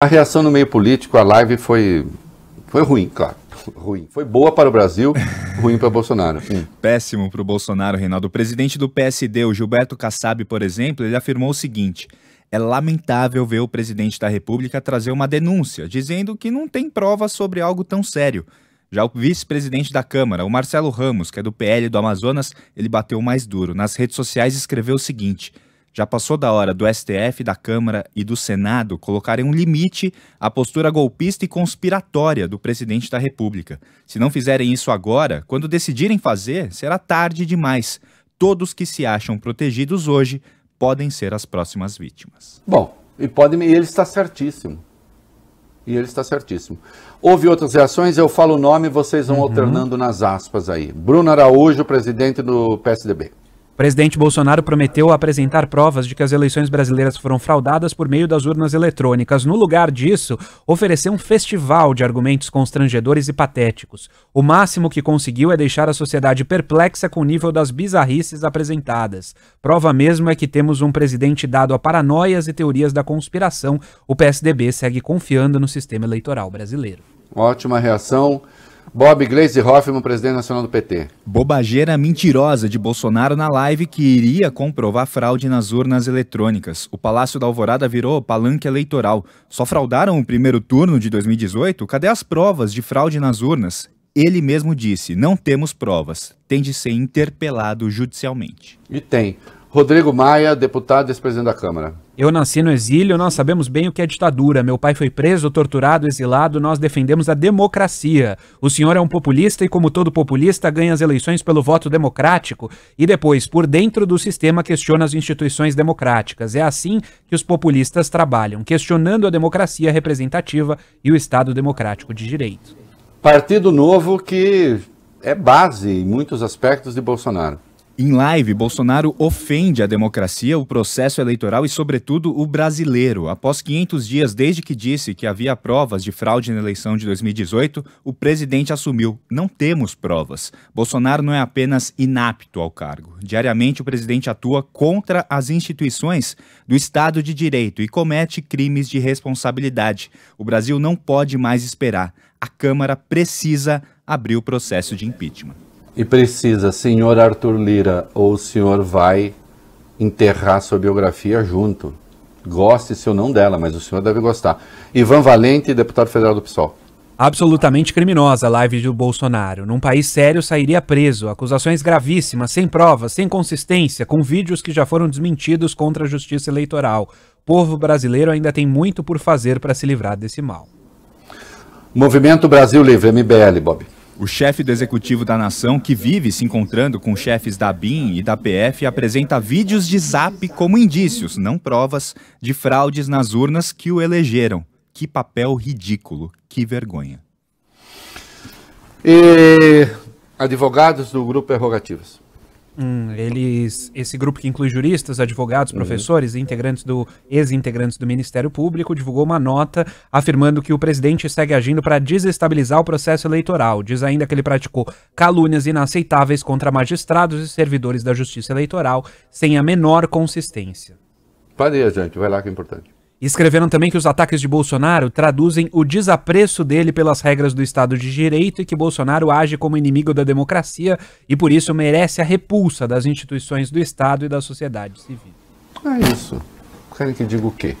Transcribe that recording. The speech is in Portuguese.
A reação no meio político à live foi, foi ruim, claro. Ruim. Foi boa para o Brasil, ruim para o Bolsonaro. Hum. Péssimo para o Bolsonaro, Reinaldo. O presidente do PSD, o Gilberto Kassab, por exemplo, ele afirmou o seguinte: é lamentável ver o presidente da República trazer uma denúncia, dizendo que não tem provas sobre algo tão sério. Já o vice-presidente da Câmara, o Marcelo Ramos, que é do PL do Amazonas, ele bateu mais duro. Nas redes sociais escreveu o seguinte: já passou da hora do STF, da Câmara e do Senado colocarem um limite à postura golpista e conspiratória do presidente da República. Se não fizerem isso agora, quando decidirem fazer, será tarde demais. Todos que se acham protegidos hoje podem ser as próximas vítimas. Bom, e, pode, e ele está certíssimo. E ele está certíssimo. Houve outras reações, eu falo o nome, vocês vão uhum. alternando nas aspas aí. Bruno Araújo, presidente do PSDB. O presidente Bolsonaro prometeu apresentar provas de que as eleições brasileiras foram fraudadas por meio das urnas eletrônicas. No lugar disso, ofereceu um festival de argumentos constrangedores e patéticos. O máximo que conseguiu é deixar a sociedade perplexa com o nível das bizarrices apresentadas. Prova mesmo é que temos um presidente dado a paranoias e teorias da conspiração. O PSDB segue confiando no sistema eleitoral brasileiro. Ótima reação. Bob Glaze Hoffman, presidente nacional do PT. Bobageira mentirosa de Bolsonaro na live que iria comprovar fraude nas urnas eletrônicas. O Palácio da Alvorada virou palanque eleitoral. Só fraudaram o primeiro turno de 2018? Cadê as provas de fraude nas urnas? Ele mesmo disse: não temos provas. Tem de ser interpelado judicialmente. E tem. Rodrigo Maia, deputado e ex-presidente da Câmara. Eu nasci no exílio, nós sabemos bem o que é ditadura. Meu pai foi preso, torturado, exilado, nós defendemos a democracia. O senhor é um populista e, como todo populista, ganha as eleições pelo voto democrático e depois, por dentro do sistema, questiona as instituições democráticas. É assim que os populistas trabalham, questionando a democracia representativa e o Estado democrático de direito. Partido novo que é base em muitos aspectos de Bolsonaro. Em live, Bolsonaro ofende a democracia, o processo eleitoral e, sobretudo, o brasileiro. Após 500 dias desde que disse que havia provas de fraude na eleição de 2018, o presidente assumiu: não temos provas. Bolsonaro não é apenas inapto ao cargo. Diariamente, o presidente atua contra as instituições do Estado de Direito e comete crimes de responsabilidade. O Brasil não pode mais esperar. A Câmara precisa abrir o processo de impeachment e precisa senhor Arthur Lira ou o senhor vai enterrar sua biografia junto. Goste-se ou não dela, mas o senhor deve gostar. Ivan Valente, deputado federal do PSOL. Absolutamente criminosa a live do Bolsonaro. Num país sério sairia preso. Acusações gravíssimas, sem provas, sem consistência, com vídeos que já foram desmentidos contra a justiça eleitoral. O povo brasileiro ainda tem muito por fazer para se livrar desse mal. Movimento Brasil Livre, MBL, Bob. O chefe do executivo da nação, que vive se encontrando com chefes da BIM e da PF, apresenta vídeos de zap como indícios, não provas, de fraudes nas urnas que o elegeram. Que papel ridículo, que vergonha. E advogados do Grupo Errogativas. Hum, eles, esse grupo que inclui juristas, advogados, uhum. professores integrantes do ex-integrantes do Ministério Público divulgou uma nota afirmando que o presidente segue agindo para desestabilizar o processo eleitoral. Diz ainda que ele praticou calúnias inaceitáveis contra magistrados e servidores da Justiça Eleitoral sem a menor consistência. ir, gente, vai lá que é importante. Escreveram também que os ataques de Bolsonaro traduzem o desapreço dele pelas regras do Estado de Direito e que Bolsonaro age como inimigo da democracia e por isso merece a repulsa das instituições do Estado e da sociedade civil. É isso. Querem que diga o quê?